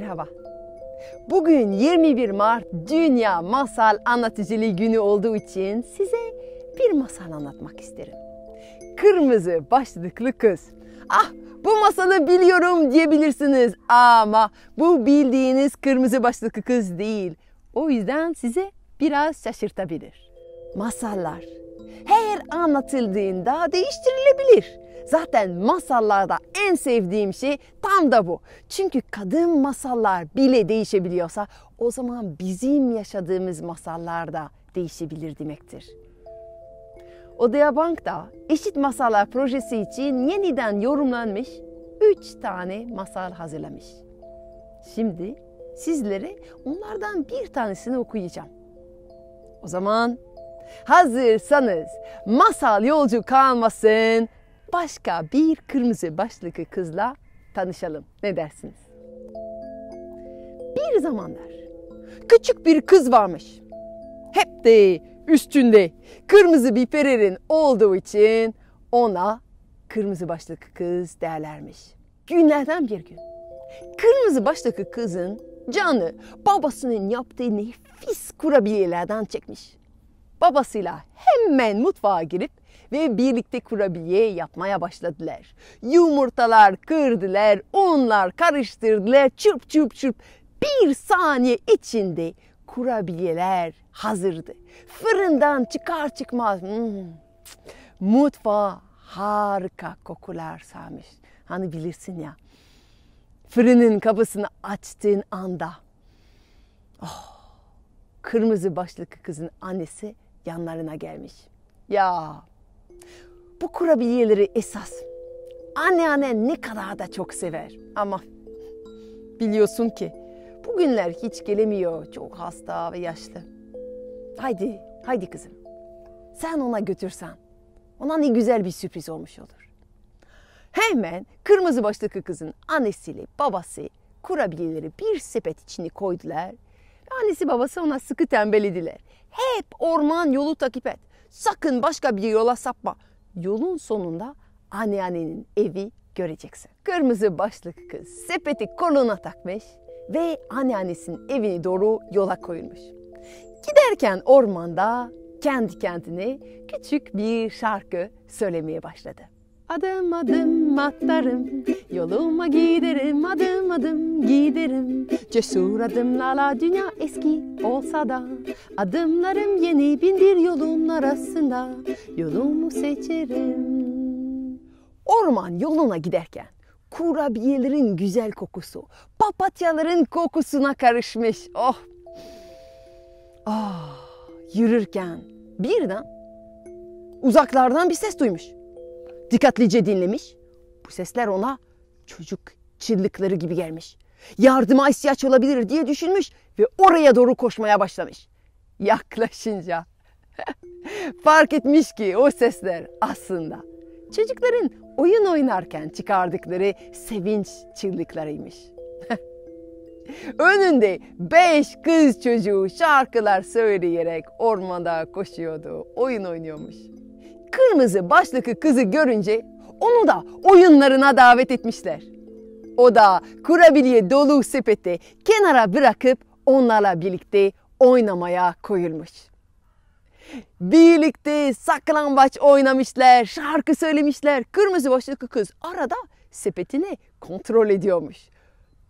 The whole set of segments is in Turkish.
merhaba. Bugün 21 Mart Dünya Masal Anlatıcılığı Günü olduğu için size bir masal anlatmak isterim. Kırmızı başlıklı kız. Ah bu masalı biliyorum diyebilirsiniz ama bu bildiğiniz kırmızı başlıklı kız değil. O yüzden sizi biraz şaşırtabilir. Masallar her anlatıldığında değiştirilebilir. Zaten masallarda en sevdiğim şey tam da bu. Çünkü kadın masallar bile değişebiliyorsa o zaman bizim yaşadığımız masallar da değişebilir demektir. Odea Bank da Eşit Masallar projesi için yeniden yorumlanmış 3 tane masal hazırlamış. Şimdi sizlere onlardan bir tanesini okuyacağım. O zaman Hazırsanız masal yolcu kalmasın. Başka bir kırmızı başlıklı kızla tanışalım. Ne dersiniz? Bir zamanlar küçük bir kız varmış. Hep de üstünde kırmızı bir pererin olduğu için ona kırmızı başlıklı kız derlermiş. Günlerden bir gün kırmızı başlıklı kızın canı babasının yaptığı nefis kurabiyelerden çekmiş babasıyla hemen mutfağa girip ve birlikte kurabiye yapmaya başladılar. Yumurtalar kırdılar, unlar karıştırdılar, çırp çırp çırp. Bir saniye içinde kurabiyeler hazırdı. Fırından çıkar çıkmaz hmm, mutfağa harika kokular sarmış. Hani bilirsin ya fırının kapısını açtığın anda oh, kırmızı başlıklı kızın annesi yanlarına gelmiş. Ya bu kurabiyeleri esas anneanne ne kadar da çok sever. Ama biliyorsun ki bugünler hiç gelemiyor. Çok hasta ve yaşlı. Haydi, haydi kızım. Sen ona götürsen ona ne güzel bir sürpriz olmuş olur. Hemen kırmızı başlıklı kızın annesiyle babası kurabiyeleri bir sepet içine koydular. Annesi babası ona sıkı tembelediler. Hep orman yolu takip et. Sakın başka bir yola sapma. Yolun sonunda anneannenin evi göreceksin. Kırmızı başlık kız sepeti koluna takmış ve anneannesinin evini doğru yola koyulmuş. Giderken ormanda kendi kendine küçük bir şarkı söylemeye başladı. Adım adım atlarım, yoluma giderim, adım adım giderim. Cesur adımlarla dünya eski olsa da, adımlarım yeni bindir yolun arasında, yolumu seçerim. Orman yoluna giderken kurabiyelerin güzel kokusu, papatyaların kokusuna karışmış. Oh! Ah! Oh. Yürürken birden uzaklardan bir ses duymuş. Dikkatlice dinlemiş. Bu sesler ona çocuk çığlıkları gibi gelmiş. Yardıma ihtiyaç olabilir diye düşünmüş ve oraya doğru koşmaya başlamış. Yaklaşınca fark etmiş ki o sesler aslında çocukların oyun oynarken çıkardıkları sevinç çığlıklarıymış. Önünde beş kız çocuğu şarkılar söyleyerek ormanda koşuyordu, oyun oynuyormuş kırmızı başlıklı kızı görünce onu da oyunlarına davet etmişler. O da kurabiye dolu sepeti kenara bırakıp onlarla birlikte oynamaya koyulmuş. Birlikte saklambaç oynamışlar, şarkı söylemişler. Kırmızı başlıklı kız arada sepetini kontrol ediyormuş.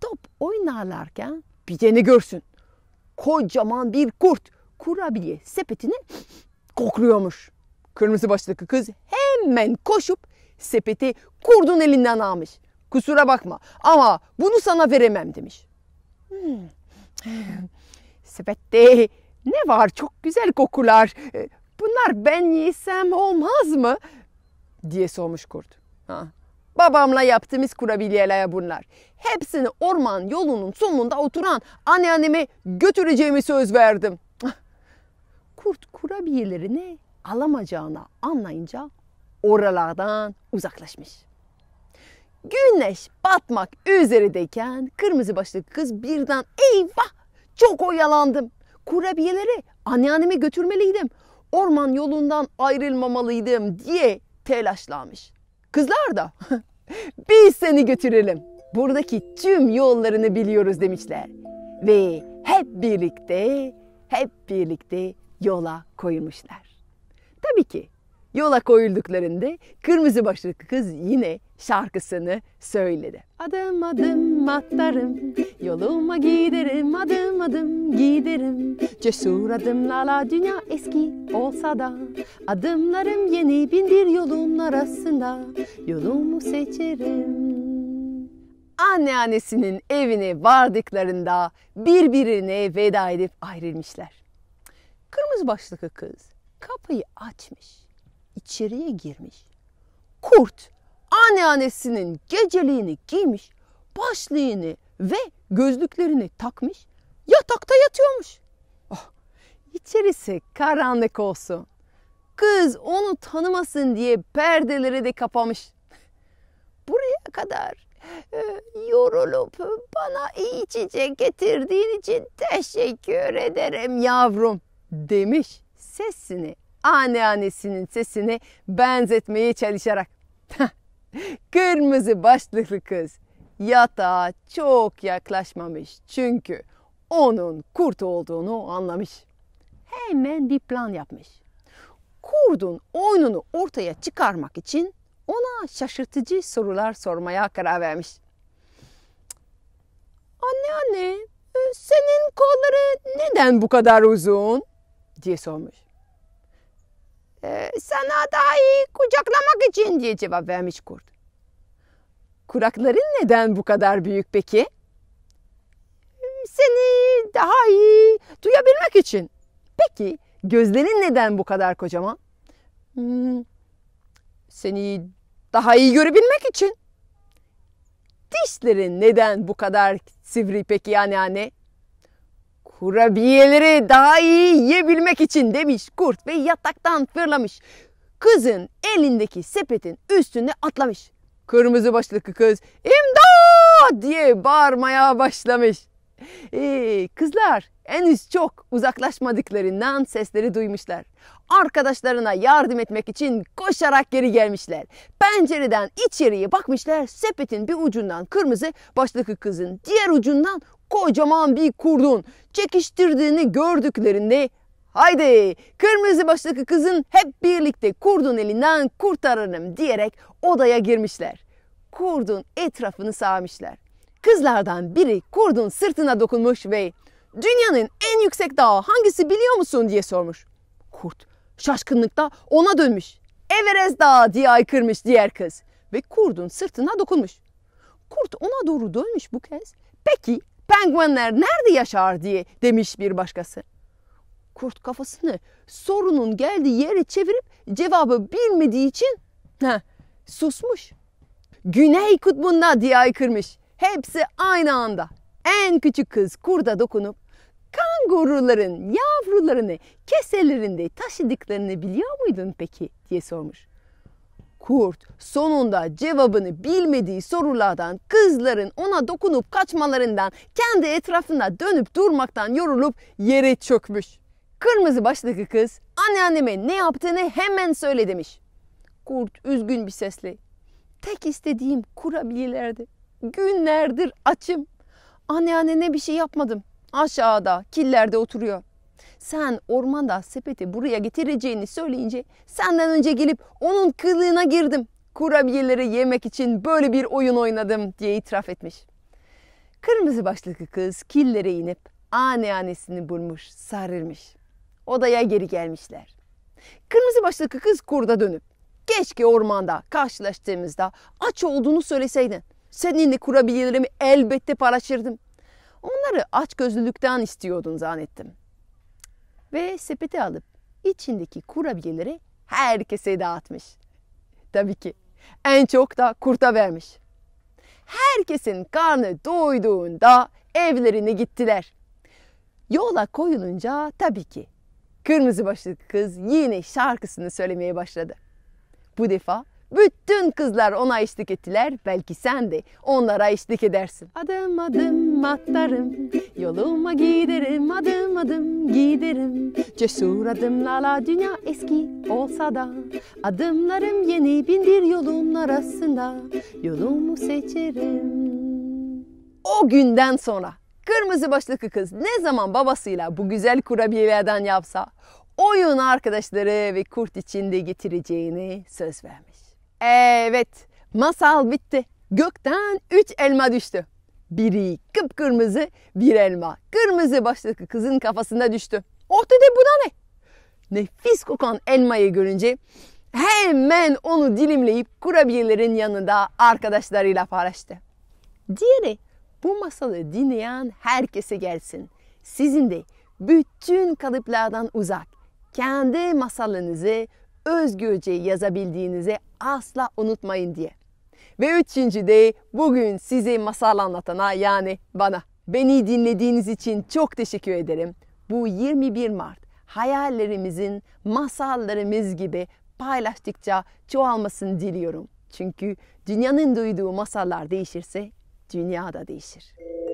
Top oynarlarken birini de görsün. Kocaman bir kurt kurabiye sepetini kokluyormuş. Kırmızı başlıklı kız hemen koşup sepeti kurdun elinden almış. Kusura bakma ama bunu sana veremem demiş. Hmm. Sepette ne var çok güzel kokular. Ee, bunlar ben yesem olmaz mı? diye sormuş kurt. Ha. Babamla yaptığımız kurabiyeler bunlar. Hepsini orman yolunun sonunda oturan anneanneme götüreceğimi söz verdim. Ah. Kurt kurabiyelerini alamayacağını anlayınca oralardan uzaklaşmış. Güneş batmak üzeredeyken kırmızı başlı kız birden eyvah çok oyalandım. Kurabiyeleri anneanneme götürmeliydim. Orman yolundan ayrılmamalıydım diye telaşlanmış. Kızlar da biz seni götürelim. Buradaki tüm yollarını biliyoruz demişler. Ve hep birlikte, hep birlikte yola koyulmuşlar. Tabii ki yola koyulduklarında kırmızı başlıklı kız yine şarkısını söyledi. Adım adım atlarım, yoluma giderim, adım adım giderim. Cesur adımlarla dünya eski olsa da, adımlarım yeni bindir yolun arasında, yolumu seçerim. Anneannesinin evine vardıklarında birbirine veda edip ayrılmışlar. Kırmızı başlıklı kız kapıyı açmış. İçeriye girmiş. Kurt anneannesinin geceliğini giymiş, başlığını ve gözlüklerini takmış, yatakta yatıyormuş. Oh, içerisi karanlık olsun. Kız onu tanımasın diye perdeleri de kapamış. Buraya kadar e, yorulup bana iyi içecek getirdiğin için teşekkür ederim yavrum demiş sesini anneannesinin sesine benzetmeye çalışarak. Kırmızı başlıklı kız yatağa çok yaklaşmamış çünkü onun kurt olduğunu anlamış. Hemen bir plan yapmış. Kurdun oyununu ortaya çıkarmak için ona şaşırtıcı sorular sormaya karar vermiş. Anne anne senin kolları neden bu kadar uzun? diye sormuş. Ee, sana daha iyi kucaklamak için diye cevap vermiş kurt. Kurakların neden bu kadar büyük peki? Ee, seni daha iyi duyabilmek için. Peki gözlerin neden bu kadar kocaman? Hmm, seni daha iyi görebilmek için. Dişlerin neden bu kadar sivri peki yani anne? kurabiyeleri daha iyi yiyebilmek için demiş kurt ve yataktan fırlamış. Kızın elindeki sepetin üstünde atlamış. Kırmızı başlıklı kız imdat diye bağırmaya başlamış. Ee, kızlar henüz çok uzaklaşmadıklarından sesleri duymuşlar. Arkadaşlarına yardım etmek için koşarak geri gelmişler. Pencereden içeriye bakmışlar. Sepetin bir ucundan kırmızı başlıklı kızın diğer ucundan kocaman bir kurdun çekiştirdiğini gördüklerinde haydi kırmızı başlıklı kızın hep birlikte kurdun elinden kurtarırım diyerek odaya girmişler. Kurdun etrafını sarmışlar. Kızlardan biri kurdun sırtına dokunmuş ve dünyanın en yüksek dağı hangisi biliyor musun diye sormuş. Kurt şaşkınlıkta ona dönmüş. Everest Dağı diye aykırmış diğer kız ve kurdun sırtına dokunmuş. Kurt ona doğru dönmüş bu kez. Peki Penguenler nerede yaşar diye demiş bir başkası. Kurt kafasını sorunun geldiği yere çevirip cevabı bilmediği için heh, susmuş. Güney kutbunda diye aykırmış. Hepsi aynı anda. En küçük kız kurda dokunup kanguruların yavrularını keselerinde taşıdıklarını biliyor muydun peki diye sormuş. Kurt sonunda cevabını bilmediği sorulardan, kızların ona dokunup kaçmalarından, kendi etrafında dönüp durmaktan yorulup yere çökmüş. Kırmızı başlıklı kız anneanneme ne yaptığını hemen söyle demiş. Kurt üzgün bir sesle. Tek istediğim kurabiyelerdi. Günlerdir açım. Anneannene bir şey yapmadım. Aşağıda, killerde oturuyor. Sen ormanda sepeti buraya getireceğini söyleyince senden önce gelip onun kılığına girdim. Kurabiyeleri yemek için böyle bir oyun oynadım diye itiraf etmiş. Kırmızı başlıklı kız killere inip anneannesini bulmuş, sarılmış. Odaya geri gelmişler. Kırmızı başlıklı kız kurda dönüp keşke ormanda karşılaştığımızda aç olduğunu söyleseydin. Seninle kurabiyelerimi elbette paylaşırdım. Onları aç açgözlülükten istiyordun zannettim. Ve sepeti alıp içindeki kurabiyeleri herkese dağıtmış. Tabii ki en çok da kurta vermiş. Herkesin karnı doyduğunda evlerine gittiler. Yola koyulunca tabii ki kırmızı başlı kız yine şarkısını söylemeye başladı. Bu defa bütün kızlar ona eşlik ettiler. Belki sen de onlara eşlik edersin. Adım adım atlarım Yoluma giderim adım adım giderim Cesur adımlarla dünya eski olsa da Adımlarım yeni bindir yolun arasında Yolumu seçerim O günden sonra kırmızı başlıklı kız ne zaman babasıyla bu güzel kurabiyelerden yapsa oyun arkadaşları ve kurt içinde getireceğini söz vermiş. Evet masal bitti. Gökten üç elma düştü biri kıpkırmızı bir elma. Kırmızı başlıklı kızın kafasında düştü. Oh dedi bu da ne? Nefis kokan elmayı görünce hemen onu dilimleyip kurabiyelerin yanında arkadaşlarıyla paylaştı. Diğeri bu masalı dinleyen herkese gelsin. Sizin de bütün kalıplardan uzak, kendi masalınızı özgürce yazabildiğinizi asla unutmayın diye. Ve üçüncü de bugün size masal anlatana yani bana beni dinlediğiniz için çok teşekkür ederim. Bu 21 Mart hayallerimizin masallarımız gibi paylaştıkça çoğalmasını diliyorum. Çünkü dünyanın duyduğu masallar değişirse dünya da değişir.